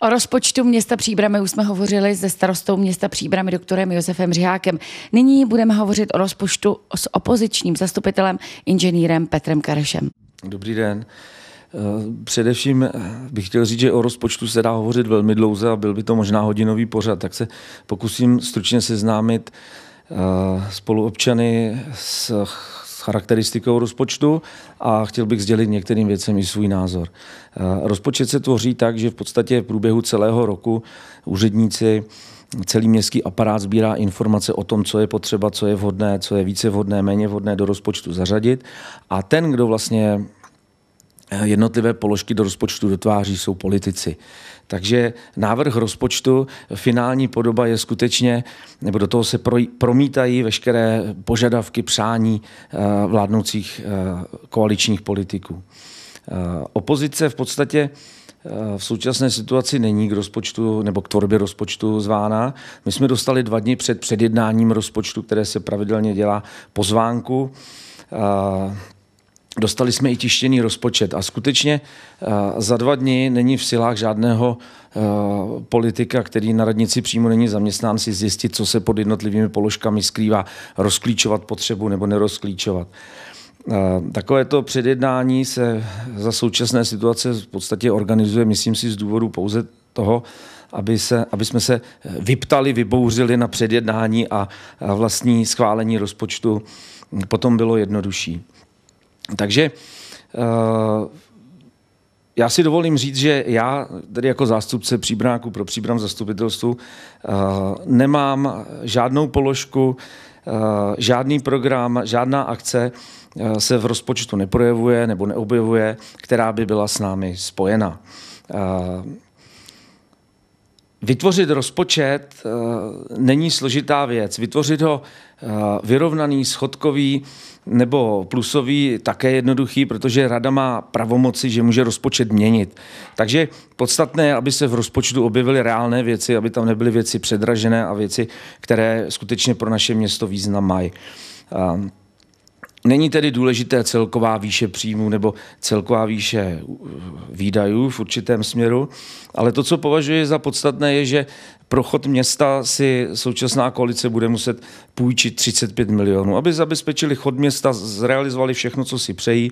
O rozpočtu města Příbramy už jsme hovořili se starostou města Příbramy doktorem Josefem Řihákem. Nyní budeme hovořit o rozpočtu s opozičním zastupitelem inženýrem Petrem Karešem. Dobrý den. Eh, především eh, bych chtěl říct, že o rozpočtu se dá hovořit velmi dlouze a byl by to možná hodinový pořad, tak se pokusím stručně seznámit eh, spoluobčany s charakteristikou rozpočtu a chtěl bych sdělit některým věcem i svůj názor. Eh, rozpočet se tvoří tak, že v podstatě v průběhu celého roku úředníci celý městský aparát sbírá informace o tom, co je potřeba, co je vhodné, co je více vhodné, méně vhodné do rozpočtu zařadit. A ten, kdo vlastně Eh, jednotlivé položky do rozpočtu dotváří, jsou politici. Takže návrh rozpočtu, finální podoba je skutečně, nebo do toho se promítají veškeré požadavky, přání eh, vládnoucích eh, koaličních politiků. Opozice v podstatě v současné situaci není k rozpočtu nebo k tvorbě rozpočtu zvána. My jsme dostali dva dny před předjednáním rozpočtu, které se pravidelně dělá pozvánku Dostali jsme i tištěný rozpočet a skutečně eh, za dva dny není v silách žádného eh, politika, který na radnici přímo není zaměstnán, si zjistit, co se pod jednotlivými položkami skrývá, rozklíčovat potřebu nebo nerozklíčovat. Eh, takové to předjednání se za současné situace v podstatě organizuje, myslím si, z důvodu pouze toho, aby, se, aby jsme se vyptali, vybouřili na předjednání a vlastní schválení rozpočtu potom bylo jednodušší. Takže eh, já si dovolím říct, že já tedy jako zástupce příbráku pro příbram zastupitelstvu eh, nemám žádnou položku, eh, žádný program, žádná akce se v rozpočtu neprojevuje nebo neobjevuje, která by byla s námi spojena. Vytvořit rozpočet eh, není složitá věc. Vytvořit ho eh, vyrovnaný, schodkový nebo plusový také jednoduchý, protože rada má pravomoci, že může rozpočet měnit. Takže podstatné je, aby se v rozpočtu objevily reálné věci, aby tam nebyly věci předražené a věci, které skutečně pro naše město význam mají. Eh, Není tedy důležité celková výše příjmů nebo celková výše eh, výdajů v určitém směru, ale to, co považuji za podstatné, je, že pro chod města si současná koalice bude muset půjčit 35 milionů. Aby zabezpečili chod města, zrealizovali všechno, co si přejí,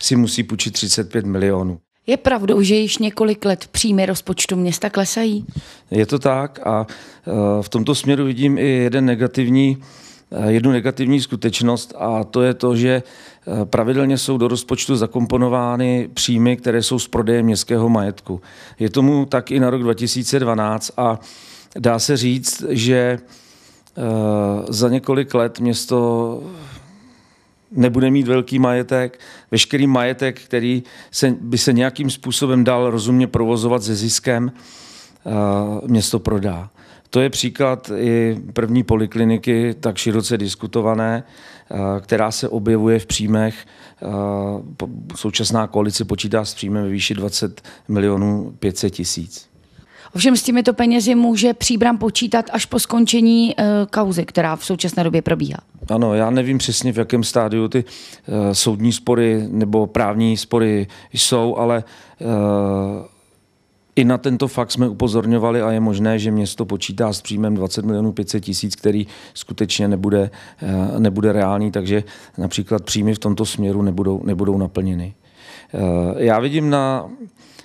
si musí půjčit 35 milionů. Je pravdou, že již několik let příjmy rozpočtu města klesají? Je to tak a eh, v tomto směru vidím i jeden negativní Eh, jednu negativní skutečnost a to je to, že eh, pravidelně jsou do rozpočtu zakomponovány příjmy, které jsou z prodeje městského majetku. Je tomu tak i na rok 2012 a dá se říct, že eh, za několik let město nebude mít velký majetek, veškerý majetek, který se, by se nějakým způsobem dal rozumně provozovat se ziskem, město prodá. To je příklad i první polikliniky, tak široce diskutované, eh, která se objevuje v příjmech. Eh, současná koalice počítá s příjmem ve výši 20 milionů 500 tisíc. Ovšem s těmito penězi může příbram počítat až po skončení eh, kauzy, která v současné době probíhá. Ano, já nevím přesně, v jakém stádiu ty soudní spory nebo právní spory jsou, ale i na tento fakt jsme upozorňovali a je možné, že město počítá s příjmem 20 milionů 500 tisíc, který skutečně nebude, eh, nebude reálný, takže například příjmy v tomto směru nebudou, nebudou naplněny. Eh, já vidím na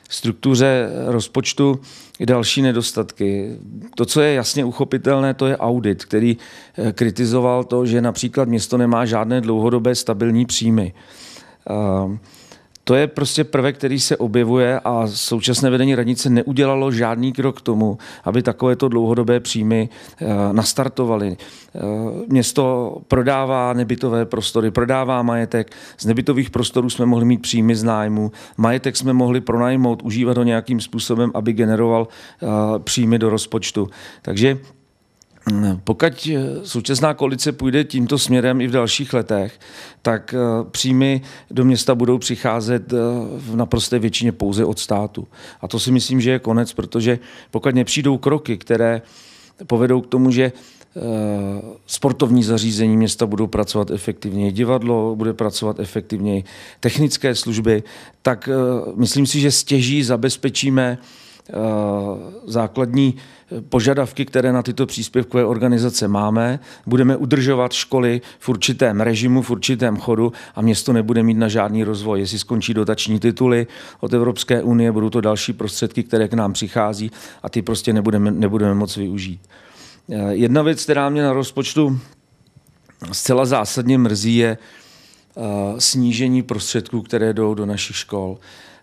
struktuře rozpočtu i další nedostatky. To, co je jasně uchopitelné, to je audit, který eh, kritizoval to, že například město nemá žádné dlouhodobé stabilní příjmy. To je prostě prvek, který se objevuje a současné vedení radnice neudělalo žádný krok k tomu, aby takovéto dlouhodobé příjmy eh, nastartovaly. Eh, město prodává nebytové prostory, prodává majetek. Z nebytových prostorů jsme mohli mít příjmy z nájmu. Majetek jsme mohli pronajmout, užívat ho nějakým způsobem, aby generoval eh, příjmy do rozpočtu. Takže pokud eh, současná koalice půjde tímto směrem i v dalších letech, tak eh, příjmy do města budou přicházet eh, v naprosté většině pouze od státu. A to si myslím, že je konec, protože pokud nepřijdou kroky, které povedou k tomu, že sportovní zařízení města budou pracovat efektivněji, divadlo bude pracovat efektivněji, technické služby, tak myslím si, že stěží zabezpečíme Eh, základní eh, požadavky, které na tyto příspěvkové organizace máme. Budeme udržovat školy v určitém režimu, v určitém chodu a město nebude mít na žádný rozvoj. Jestli skončí dotační tituly od Evropské unie, budou to další prostředky, které k nám přichází a ty prostě nebudeme, nebudeme moc využít. Eh, jedna věc, která mě na rozpočtu zcela zásadně mrzí, je snížení prostředků, které jdou do našich škol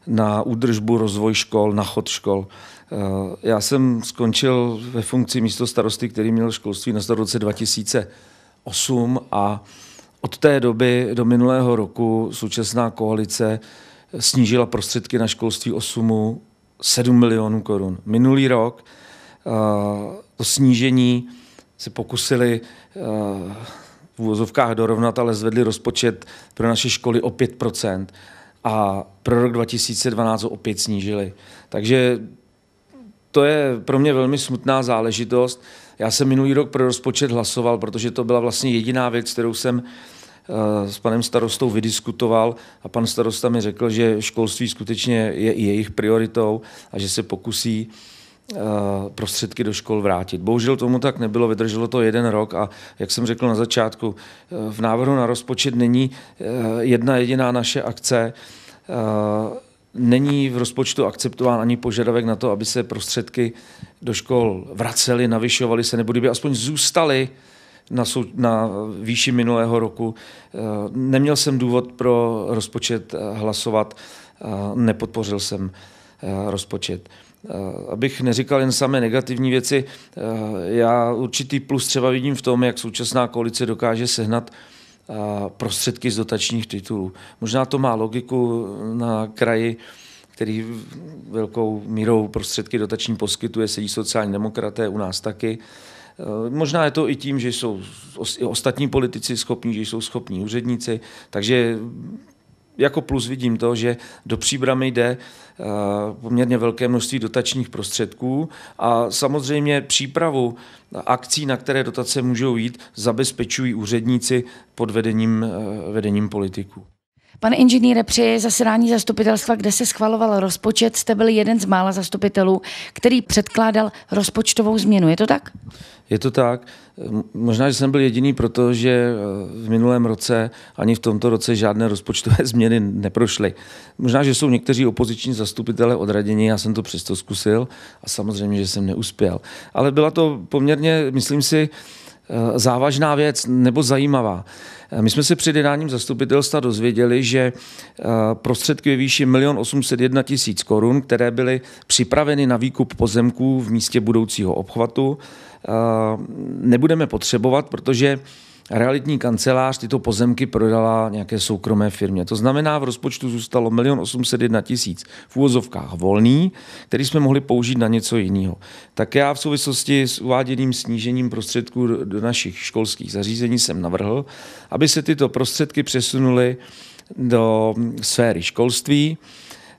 na údržbu, rozvoj škol, na chod škol. Eh, já jsem skončil ve funkci místo starosty, který měl školství na starost 2008 a od té doby do minulého roku současná koalice snížila prostředky na školství o sumu 7 milionů korun. Minulý rok eh, to snížení se pokusili eh, v úvozovkách dorovnat, ale zvedli rozpočet pro naše školy o 5 a pro rok 2012 ho opět snížili. Takže to je pro mě velmi smutná záležitost. Já jsem minulý rok pro rozpočet hlasoval, protože to byla vlastně jediná věc, kterou jsem eh, s panem starostou vydiskutoval a pan starosta mi řekl, že školství skutečně je i jejich prioritou a že se pokusí uh, Eh, prostředky do škol vrátit. Bohužel tomu tak nebylo, vydrželo to jeden rok a jak jsem řekl na začátku, eh, v návrhu na rozpočet není eh, jedna jediná naše akce, není v rozpočtu akceptován ani požadavek na to, aby se prostředky do škol vracely, navyšovaly se, nebo kdyby aspoň zůstaly na, sou, na výši minulého roku. Neměl jsem důvod pro rozpočet hlasovat, nepodpořil jsem rozpočet. Eh, abych neříkal jen samé negativní věci, eh, já určitý plus třeba vidím v tom, jak současná koalice dokáže sehnat eh, prostředky z dotačních titulů. Možná to má logiku na kraji, který velkou mírou prostředky dotační poskytuje, sedí sociální demokraté, u nás taky. Možná je to i tím, že jsou ostatní politici schopní, že jsou schopní úředníci, takže jako plus vidím to, že do příbramy jde eh, poměrně velké množství dotačních prostředků a samozřejmě přípravu akcí, na které dotace můžou jít, zabezpečují úředníci pod vedením, eh, vedením politiků. Pane inženýre, při zasedání zastupitelstva, kde se schvaloval rozpočet, jste byl jeden z mála zastupitelů, který předkládal rozpočtovou změnu. Je to tak? Je to tak. Možná, že jsem byl jediný, protože eh, v minulém roce ani v tomto roce žádné rozpočtové změny neprošly. Možná, že jsou někteří opoziční zastupitelé odraděni, já jsem to přesto zkusil a samozřejmě, že jsem neuspěl. Ale byla to poměrně, myslím si, Eh, závažná věc nebo zajímavá. Eh, my jsme se před jednáním zastupitelstva dozvěděli, že eh, prostředky ve výši 1 801 tisíc korun, které byly připraveny na výkup pozemků v místě budoucího obchvatu, nebudeme potřebovat, protože realitní kancelář tyto pozemky prodala nějaké soukromé firmě. To znamená, v rozpočtu zůstalo 1 801 tisíc v úvozovkách volný, který jsme mohli použít na něco jiného. Tak já v souvislosti s uváděným snížením prostředků do našich školských zařízení jsem navrhl, aby se tyto prostředky přesunuly do sféry školství,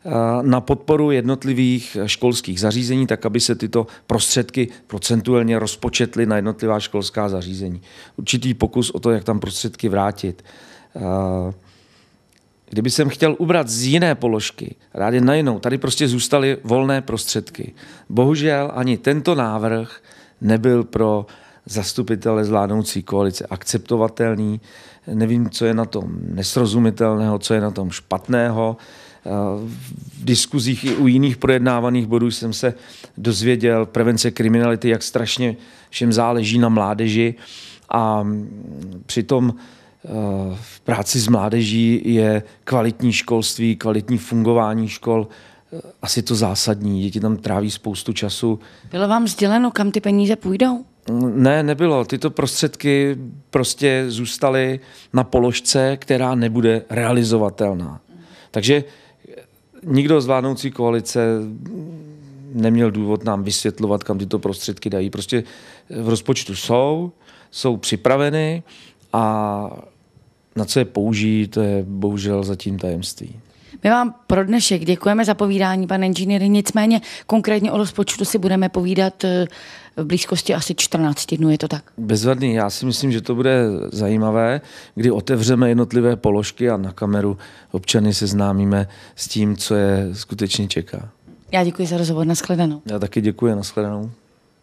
Eh, na podporu jednotlivých školských zařízení, tak aby se tyto prostředky procentuálně rozpočetly na jednotlivá školská zařízení. Určitý pokus o to, jak tam prostředky vrátit. Eh, kdyby jsem chtěl ubrat z jiné položky, rád jen na jinou, tady prostě zůstaly volné prostředky. Bohužel ani tento návrh nebyl pro zastupitele zvládnoucí koalice akceptovatelný. Nevím, co je na tom nesrozumitelného, co je na tom špatného. Uh, v diskuzích i u jiných projednávaných bodů jsem se dozvěděl prevence kriminality, jak strašně všem záleží na mládeži a přitom eh, v práci s mládeží je kvalitní školství, kvalitní fungování škol eh, asi to zásadní. Děti tam tráví spoustu času. Bylo vám sděleno, kam ty peníze půjdou? Ne, nebylo. Tyto prostředky prostě zůstaly na položce, která nebude realizovatelná. Takže nikdo z vládnoucí koalice neměl důvod nám vysvětlovat, kam tyto prostředky dají. Prostě v rozpočtu jsou, jsou připraveny a na co je použijí, to je bohužel zatím tajemství. My vám pro dnešek děkujeme za povídání, pane inženýr. Nicméně konkrétně o rozpočtu si budeme povídat eh, v blízkosti asi 14 dnů, je to tak? Bezvadný, já si myslím, že to bude zajímavé, kdy otevřeme jednotlivé položky a na kameru občany seznámíme s tím, co je skutečně čeká. Já děkuji za rozhovor, nashledanou. Já taky děkuji, nashledanou.